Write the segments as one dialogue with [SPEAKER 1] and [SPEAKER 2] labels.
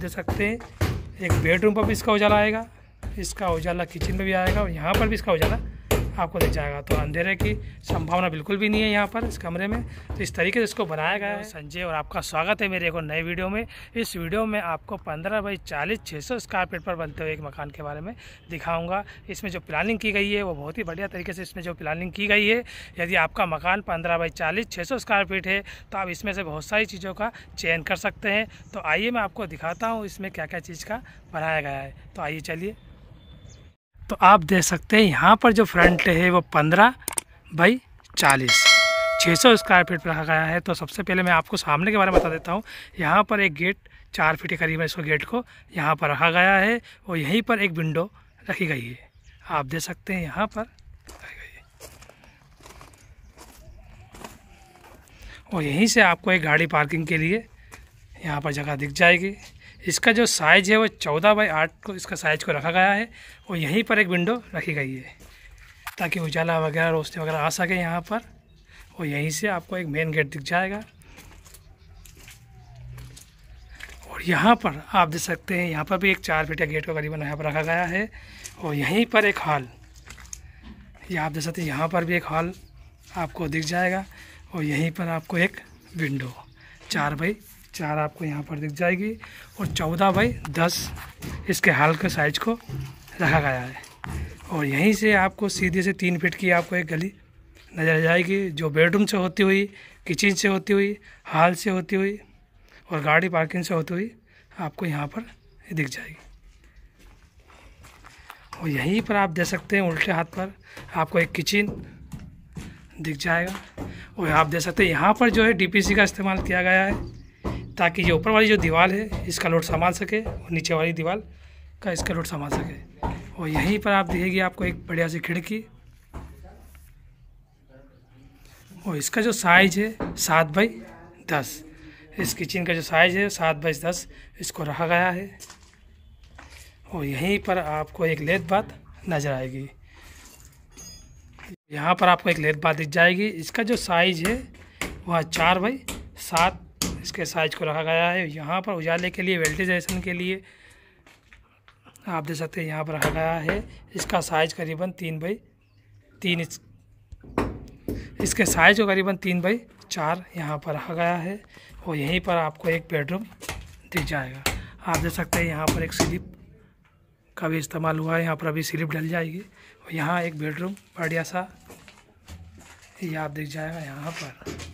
[SPEAKER 1] दे सकते हैं एक बेडरूम पर भी इसका उजाला आएगा इसका उजाला किचन में भी आएगा और यहाँ पर भी इसका उजाला आपको दिख जाएगा तो अंधेरे की संभावना बिल्कुल भी नहीं है यहाँ पर इस कमरे में तो इस तरीके से इसको बनाया गया है संजय और आपका स्वागत है मेरे एक नए वीडियो में इस वीडियो में आपको पंद्रह बाई चालीस छः सौ स्क्वायर फीट पर बनते हुए एक मकान के बारे में दिखाऊँगा इसमें जो प्लानिंग की गई है वो बहुत ही बढ़िया तरीके से इसमें जो प्लानिंग की गई है यदि आपका मकान पंद्रह बाई चालीस छः सौ स्क्वायर फीट है तो आप इसमें से बहुत सारी चीज़ों का चयन कर सकते हैं तो आइए मैं आपको दिखाता हूँ इसमें क्या क्या चीज़ का बनाया गया है तो आइए चलिए तो आप दे सकते हैं यहाँ पर जो फ्रंट है वो पंद्रह बाई चालीस छः सौ स्क्वायर फीट पर गया है तो सबसे पहले मैं आपको सामने के बारे में बता देता हूँ यहाँ पर एक गेट चार फीट के करीब है इसको गेट को यहाँ पर रखा गया है और यहीं पर एक विंडो रखी गई है आप दे सकते हैं यहाँ पर और यहीं से आपको एक गाड़ी पार्किंग के लिए यहाँ पर जगह दिख जाएगी इसका जो साइज़ है वो चौदह बाई आठ को इसका साइज़ को रखा गया है और यहीं पर एक विंडो रखी गई है ताकि उजाला वगैरह रोशनी वगैरह आ सके यहाँ पर और यहीं से आपको एक मेन गेट दिख जाएगा और यहाँ पर आप देख सकते हैं यहाँ पर भी एक चार फीट गेट को करीबन यहाँ पर रखा गया है और यहीं पर एक हॉल यह आप देख सकते हैं यहाँ पर भी एक हॉल आपको दिख जाएगा और यहीं पर आपको एक विंडो चार बाई चार आपको यहाँ पर दिख जाएगी और चौदह बाई दस इसके हाल के साइज को रखा गया है और यहीं से आपको सीधे से तीन फिट की आपको एक गली नज़र आ जाएगी जो बेडरूम से होती हुई किचन से होती हुई हॉल से होती हुई और गाड़ी पार्किंग से होती हुई आपको यहाँ पर दिख जाएगी और यहीं पर आप दे सकते हैं उल्टे हाथ पर आपको एक किचन दिख जाएगा और आप दे सकते हैं यहाँ पर जो है डीपीसी का इस्तेमाल किया गया है ताकि ये ऊपर वाली जो दीवार है इसका लोड संभाल सके और नीचे वाली दीवार का इसका लोड संभाल सके और यहीं पर आप दिखेगी आपको एक बढ़िया सी खिड़की और इसका जो साइज है सात बाई दस इस किचन का जो साइज है सात बाई दस इसको रखा गया है और यहीं पर आपको एक लेत बात नज़र आएगी यहाँ पर आपको एक लेत बात दिख जाएगी इसका जो साइज है वह चार बाई सात इसके साइज को रखा गया है यहाँ पर उजाले के लिए वेल्टिजेशन के लिए आप देख सकते हैं यहाँ पर रखा गया है इसका साइज करीबन तीन बाई तीन इस, इसके साइज को करीबन तीन बाई चार यहाँ पर रखा गया है और यहीं पर आपको एक बेडरूम दिख जाएगा आप देख सकते हैं यहाँ पर एक स्लिप का भी इस्तेमाल हुआ है यहाँ पर अभी स्लिप डल जाएगी और यहाँ एक बेडरूम बढ़िया सा ये आप दिख जाएगा यहाँ पर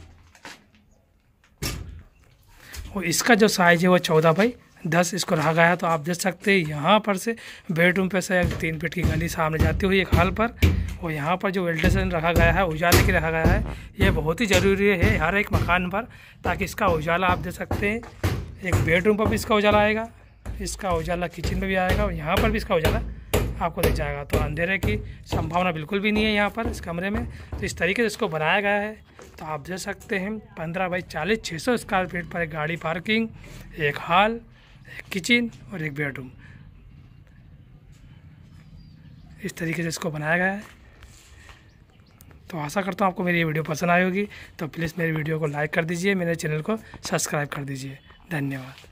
[SPEAKER 1] और इसका जो साइज़ है वो चौदह बाई दस इसको रखा गया तो आप देख सकते हैं यहाँ पर से बेडरूम पे से एक तीन फीट की गली सामने जाती हुई एक हाल पर और यहाँ पर जो वेल्टेशन रखा गया है उजाले के रखा गया है ये बहुत ही ज़रूरी है हर एक मकान पर ताकि इसका उजाला आप दे सकते हैं एक बेडरूम पर भी इसका उजाला आएगा इसका उजाला किचन में भी आएगा और यहाँ पर भी इसका उजाला आपको दिख जाएगा तो अंधेरे की संभावना बिल्कुल भी नहीं है यहाँ पर इस कमरे में तो इस तरीके से इसको बनाया गया है तो आप दे सकते हैं पंद्रह बाई चालीस छः सौ स्क्वायर फीट पर एक गाड़ी पार्किंग एक हॉल एक किचन और एक बेडरूम इस तरीके से इसको बनाया गया है तो आशा करता हूँ आपको मेरी ये वीडियो पसंद आई होगी तो प्लीज़ मेरी वीडियो को लाइक कर दीजिए मेरे चैनल को सब्सक्राइब कर दीजिए धन्यवाद